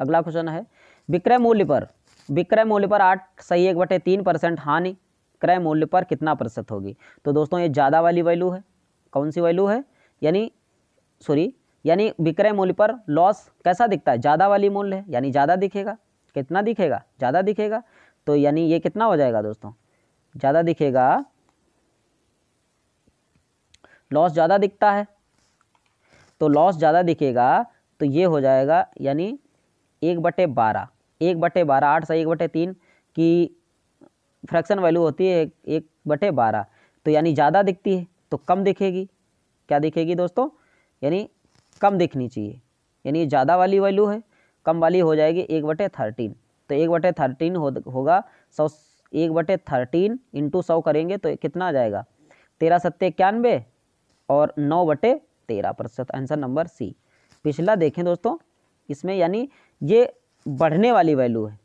[SPEAKER 1] अगला क्वेश्चन है विक्रय मूल्य पर विक्रय मूल्य पर आठ सही एक बटे तीन परसेंट हानि क्रय मूल्य पर कितना प्रतिशत होगी तो दोस्तों ये ज़्यादा वाली वैल्यू है कौन सी वैल्यू है यानी सॉरी यानी विक्रय मूल्य पर लॉस कैसा दिखता है ज़्यादा वाली मूल्य है यानी ज़्यादा दिखेगा कितना दिखेगा ज़्यादा दिखेगा तो यानी ये कितना हो जाएगा दोस्तों ज़्यादा दिखेगा लॉस ज़्यादा दिखता है तो लॉस ज़्यादा दिखेगा तो ये हो जाएगा यानी एक बटे बारह एक बटे बारह आठ से एक बटे तीन की फ्रैक्शन वैल्यू होती है एक बटे बारह तो यानी ज़्यादा दिखती है तो कम दिखेगी क्या दिखेगी दोस्तों यानी कम दिखनी चाहिए यानी ज़्यादा वाली वैल्यू है कम वाली हो जाएगी एक बटे थर्टीन तो एक बटे थर्टीन हो, होगा सौ एक बटे थर्टीन इंटू सौ करेंगे तो कितना आ जाएगा तेरह सत्ते इक्यानवे और नौ बटे तेरह प्रतिशत आंसर नंबर सी पिछला देखें दोस्तों इसमें यानी ये बढ़ने वाली वैल्यू है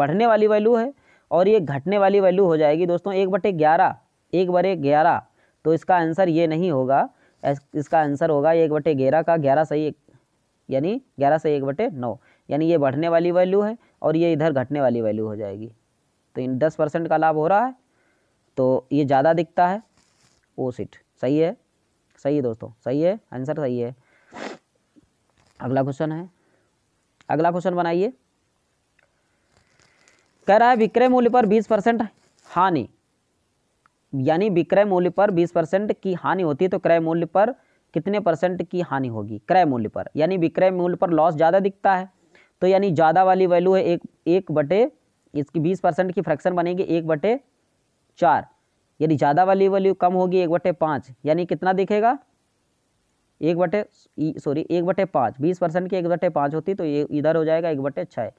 [SPEAKER 1] बढ़ने वाली वैल्यू है और ये घटने वाली वैल्यू हो जाएगी दोस्तों एक बटे ग्यारह एक बटे ग्यारह तो इसका आंसर ये नहीं होगा इसका आंसर होगा एक बटे ग्यारह का ग्यारह सही एक यानी ग्यारह से एक बटे नौ यानी ये बढ़ने वाली वैल्यू है और ये इधर घटने वाली वैल्यू हो जाएगी तो इन दस परसेंट का लाभ हो रहा है तो ये ज़्यादा दिखता है ओ सीट सही है सही है दोस्तों सही है आंसर सही है अगला क्वेश्चन है अगला क्वेश्चन बनाइए कह रहा है विक्रय मूल्य पर बीस परसेंट हानि यानी विक्रय मूल्य पर बीस परसेंट की हानि होती है तो क्रय मूल्य पर कितने परसेंट की हानि होगी क्रय मूल्य पर यानी विक्रय मूल्य पर लॉस ज़्यादा दिखता है तो यानी ज़्यादा वाली वैल्यू है एक एक बटे इसकी बीस परसेंट की फ्रैक्शन बनेगी एक बटे चार यदि ज़्यादा वाली वैल्यू कम होगी एक बटे पाँच यानी कितना दिखेगा एक बटे सॉरी एक बटे पाँच बीस परसेंट की एक बटे पाँच होती तो ये इधर हो जाएगा एक बटे छः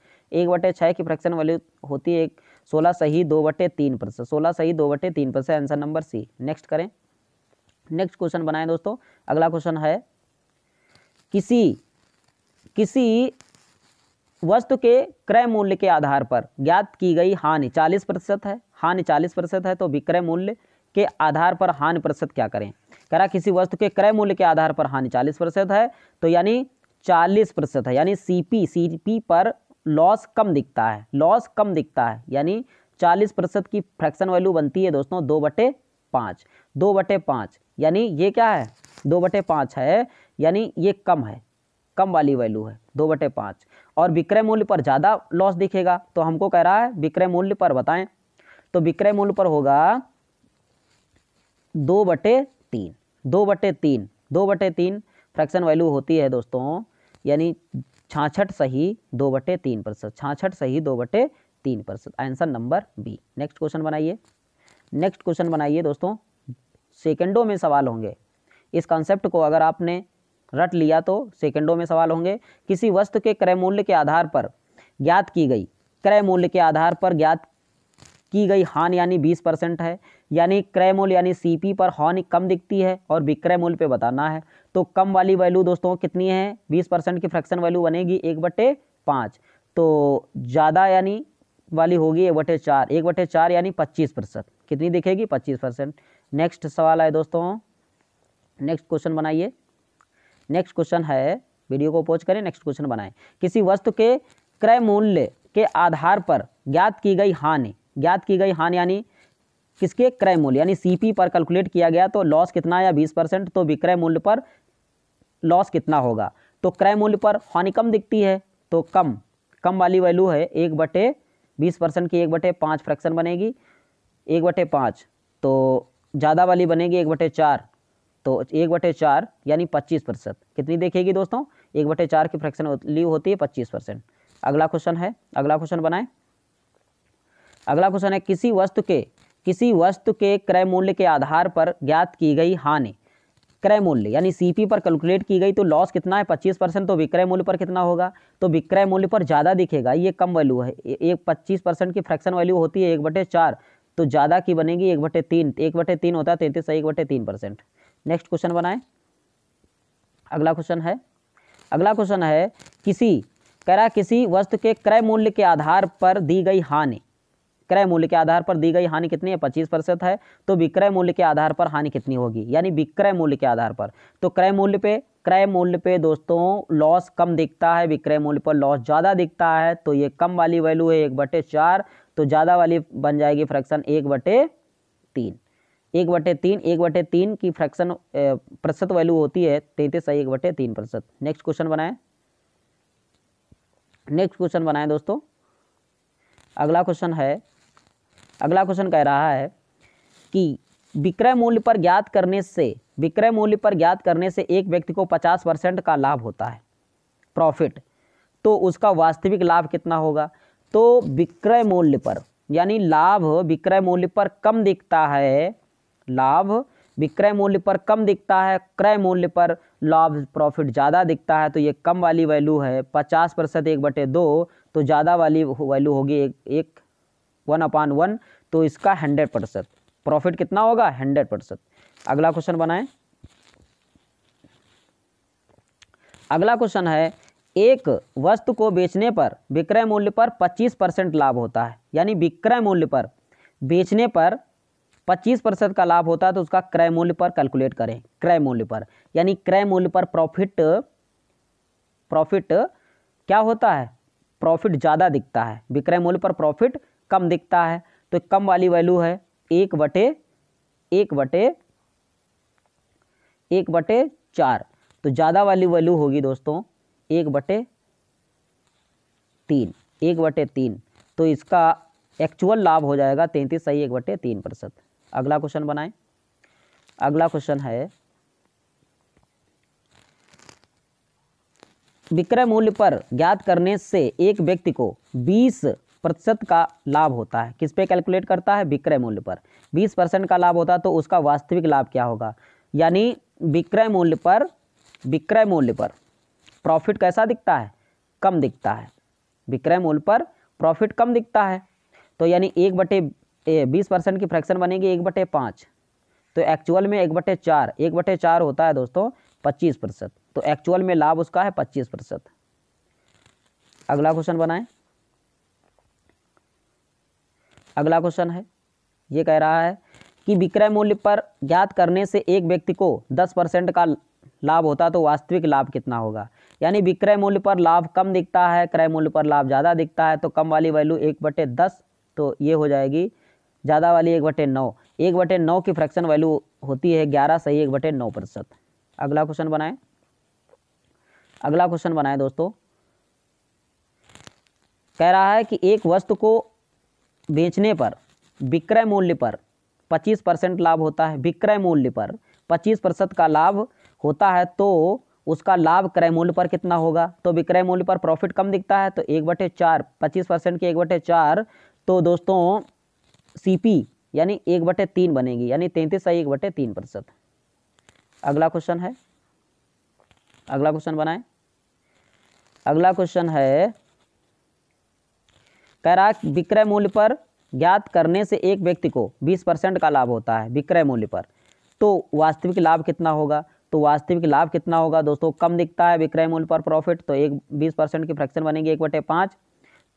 [SPEAKER 1] एक बटे छः की फ्रैक्शन वैल्यू होती है एक सोलह सही दो बटे तीन परसेंट सोलह सही दो बटे तीन percent answer number C next करें नेक्स्ट क्वेश्चन बनाएं दोस्तों अगला क्वेश्चन है किसी किसी वस्तु के क्रय मूल्य के आधार पर ज्ञात की गई हानि चालीस प्रतिशत है हानि चालीस प्रतिशत है तो विक्रय मूल्य के आधार पर हानि प्रतिशत क्या करें करा किसी वस्तु के क्रय मूल्य के आधार पर हानि चालीस प्रतिशत है तो यानी चालीस प्रतिशत है यानी सीपी सीपी पर लॉस कम दिखता है लॉस कम दिखता है यानी चालीस प्रतिशत की फ्रैक्शन वैल्यू बनती है दोस्तों दो बटे पाँच दो बटे पाँच यानी ये क्या है दो बटे पाँच है यानी ये कम है कम वाली वैल्यू है दो बटे पाँच और विक्रय मूल्य पर ज़्यादा लॉस दिखेगा तो हमको कह रहा है विक्रय मूल्य पर बताएं तो विक्रय मूल्य पर होगा दो बटे तीन दो बटे तीन दो बटे तीन फ्रैक्शन वैल्यू होती है दोस्तों यानी छाछठ सही दो बटे तीन प्रतिशत छाछठ सही दो बटे तीन प्रतिशत answer number B next question बनाइए नेक्स्ट क्वेश्चन बनाइए दोस्तों सेकेंडों में सवाल होंगे इस कॉन्सेप्ट को अगर आपने रट लिया तो सेकेंडों में सवाल होंगे किसी वस्तु के क्रय मूल्य के आधार पर ज्ञात की गई क्रय मूल्य के आधार पर ज्ञात की गई हान यानी बीस परसेंट है यानी क्रय मूल्य यानी सीपी पर हानि कम दिखती है और विक्रय मूल्य पे बताना है तो कम वाली वैल्यू दोस्तों कितनी है बीस परसेंट की फ्रैक्शन वैल्यू बनेगी एक बटे पाँच तो ज़्यादा यानी वाली होगी एक बटे चार एक बटे चार यानी पच्चीस प्रतिशत कितनी दिखेगी पच्चीस परसेंट नेक्स्ट सवाल है दोस्तों नेक्स्ट क्वेश्चन बनाइए नेक्स्ट क्वेश्चन है वीडियो को पोच करें नेक्स्ट क्वेश्चन बनाएं किसी वस्तु के क्रय मूल्य के आधार पर ज्ञात की गई हानि ज्ञात की गई हान यानी किसके क्रय मूल्य यानी सीपी पर कैलकुलेट किया गया तो लॉस कितना या बीस परसेंट तो विक्रय मूल्य पर लॉस कितना होगा तो क्रय मूल्य पर हानि कम दिखती है तो कम कम वाली वैल्यू है एक बटे बीस परसेंट की एक बटे पाँच फ्रैक्शन बनेगी एक बटे पाँच तो ज़्यादा वाली बनेगी एक बटे चार तो एक बटे चार यानी पच्चीस परसेंट कितनी देखेगी दोस्तों एक बटे चार की फ्रैक्शन वैल्यू होती है पच्चीस परसेंट अगला क्वेश्चन है अगला क्वेश्चन बनाएं अगला क्वेश्चन है किसी वस्तु के किसी वस्तु के क्रय मूल्य के आधार पर ज्ञात की गई हानि क्रय मूल्य यानी सीपी पर कैलकुलेट की गई तो लॉस कितना है 25 परसेंट तो विक्रय मूल्य पर कितना होगा तो विक्रय मूल्य पर ज़्यादा दिखेगा ये कम वैल्यू है एक 25 परसेंट की फ्रैक्शन वैल्यू होती है एक बटे चार तो ज़्यादा की बनेगी एक बटे तीन एक बटे तीन होता है तैंतीस एक बटे तीन परसेंट नेक्स्ट क्वेश्चन बनाए अगला क्वेश्चन है अगला क्वेश्चन है किसी कह रहा किसी वस्तु के क्रय मूल्य के आधार पर दी गई हानि क्रय मूल्य के आधार पर दी गई हानि कितनी है पच्चीस प्रतिशत है तो विक्रय मूल्य के आधार पर हानि कितनी होगी यानी विक्रय मूल्य के आधार पर तो क्रय मूल्य पे क्रय मूल्य पे दोस्तों लॉस कम दिखता है विक्रय मूल्य पर लॉस ज़्यादा दिखता है तो ये कम वाली वैल्यू है एक बटे चार तो ज़्यादा वाली बन जाएगी फ्रैक्शन एक बटे तीन एक बटे तीन एक बटे तीन की फ्रैक्शन प्रतिशत वैल्यू होती है तैंतीस एक बटे तीन प्रतिशत नेक्स्ट क्वेश्चन बनाए नेक्स्ट क्वेश्चन बनाए दोस्तों अगला क्वेश्चन है अगला क्वेश्चन कह रहा है कि विक्रय मूल्य पर ज्ञात करने से विक्रय मूल्य पर ज्ञात करने से एक व्यक्ति को पचास परसेंट का लाभ होता है प्रॉफिट तो उसका वास्तविक लाभ कितना होगा तो विक्रय मूल्य पर यानी लाभ विक्रय मूल्य पर कम दिखता है लाभ विक्रय मूल्य पर कम दिखता है क्रय मूल्य पर लाभ प्रॉफिट ज़्यादा दिखता है तो ये कम वाली वैल्यू है पचास परसेंट एक बटे दो तो ज़्यादा वाली वैल्यू होगी एक एक वन अपान वन तो इसका हंड्रेड परसेंट प्रॉफिट कितना होगा हंड्रेड परसेंट अगला क्वेश्चन बनाए अगला क्वेश्चन है एक वस्तु को बेचने पर विक्रय मूल्य पर पच्चीस परसेंट लाभ होता है यानी विक्रय मूल्य पर बेचने पर पच्चीस परसेंट का लाभ होता है तो उसका क्रय मूल्य पर कैलकुलेट करें क्रय मूल्य पर यानी क्रय मूल्य पर प्रॉफिट प्रॉफिट क्या होता है प्रॉफिट ज़्यादा दिखता है विक्रय मूल्य पर प्रॉफिट कम दिखता है तो कम वाली वैल्यू है एक बटे एक बटे एक बटे चार तो ज़्यादा वाली वैल्यू होगी दोस्तों एक बटे तीन एक बटे तीन तो इसका एक्चुअल लाभ हो जाएगा तैंतीस सही एक बटे तीन प्रतिशत अगला क्वेश्चन बनाएं अगला क्वेश्चन है विक्रय मूल्य पर ज्ञात करने से एक व्यक्ति को बीस प्रतिशत का लाभ होता है किस पे कैलकुलेट करता है विक्रय मूल्य पर 20 परसेंट का लाभ होता है तो उसका वास्तविक लाभ क्या होगा यानी विक्रय मूल्य पर विक्रय मूल्य पर प्रॉफिट कैसा दिखता है कम दिखता है विक्रय मूल्य पर प्रॉफिट कम दिखता है तो यानी एक बटे बीस परसेंट की फ्रैक्शन बनेगी एक बटे पाँच तो एक्चुअल में एक बटे चार एक बटे चार होता है दोस्तों पच्चीस प्रतिशत तो एक्चुअल में लाभ उसका है पच्चीस प्रतिशत अगला क्वेश्चन बनाएं अगला क्वेश्चन है ये कह रहा है कि विक्रय मूल्य पर ज्ञात करने से एक व्यक्ति को दस परसेंट का लाभ होता तो वास्तविक लाभ कितना होगा यानी विक्रय मूल्य पर लाभ कम दिखता है क्रय मूल्य पर लाभ ज़्यादा दिखता है तो कम वाली वैल्यू एक बटे दस तो ये हो जाएगी ज़्यादा वाली एक बटे नौ एक बटे नौ की फ्रैक्शन वैल्यू होती है ग्यारह सही एक बटे नौ प्रतिशत अगला क्वेश्चन बनाए अगला क्वेश्चन बनाए दोस्तों कह रहा है कि एक वस्तु को बेचने पर विक्रय मूल्य पर 25 परसेंट लाभ होता है विक्रय मूल्य पर 25 प्रतिशत का लाभ होता है तो उसका लाभ क्रय मूल्य पर कितना होगा तो विक्रय मूल्य पर प्रॉफिट कम दिखता है तो एक बटे चार पच्चीस परसेंट के एक बटे चार तो दोस्तों सीपी यानी एक बटे तीन बनेगी यानी तैंतीस सही एक बटे तीन प्रतिशत अगला क्वेश्चन है अगला क्वेश्चन बनाए अगला क्वेश्चन है क्रय विक्रय मूल्य पर ज्ञात करने से एक व्यक्ति को 20 परसेंट का लाभ होता है विक्रय मूल्य पर तो वास्तविक लाभ कितना होगा तो वास्तविक लाभ कितना होगा दोस्तों कम दिखता है विक्रय मूल्य पर प्रॉफिट तो एक बीस परसेंट की फ्रैक्शन बनेगी एक बटे पाँच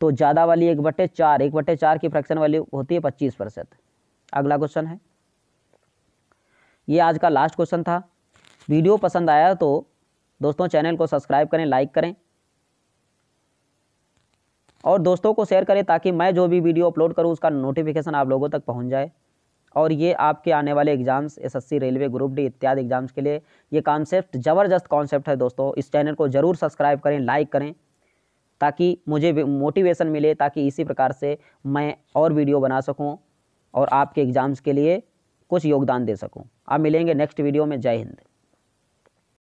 [SPEAKER 1] तो ज़्यादा वाली एक बटे चार एक बटे चार की फ्रैक्शन वाली होती है पच्चीस परसेंट अगला क्वेश्चन है ये आज का लास्ट क्वेश्चन था वीडियो पसंद आया तो दोस्तों चैनल को सब्सक्राइब करें लाइक करें और दोस्तों को शेयर करें ताकि मैं जो भी वीडियो अपलोड करूँ उसका नोटिफिकेशन आप लोगों तक पहुँच जाए और ये आपके आने वाले exams SSC railway group D इत्यादि एग्जाम्स के लिए ये कॉन्सेप्ट ज़बरदस्त कॉन्सेप्ट है दोस्तों इस चैनल को ज़रूर सब्सक्राइब करें लाइक करें ताकि मुझे मोटिवेशन मिले ताकि इसी प्रकार से मैं और वीडियो बना सकूं और आपके एग्ज़ाम्स के लिए कुछ योगदान दे सकूं आप मिलेंगे नेक्स्ट वीडियो में जय हिंद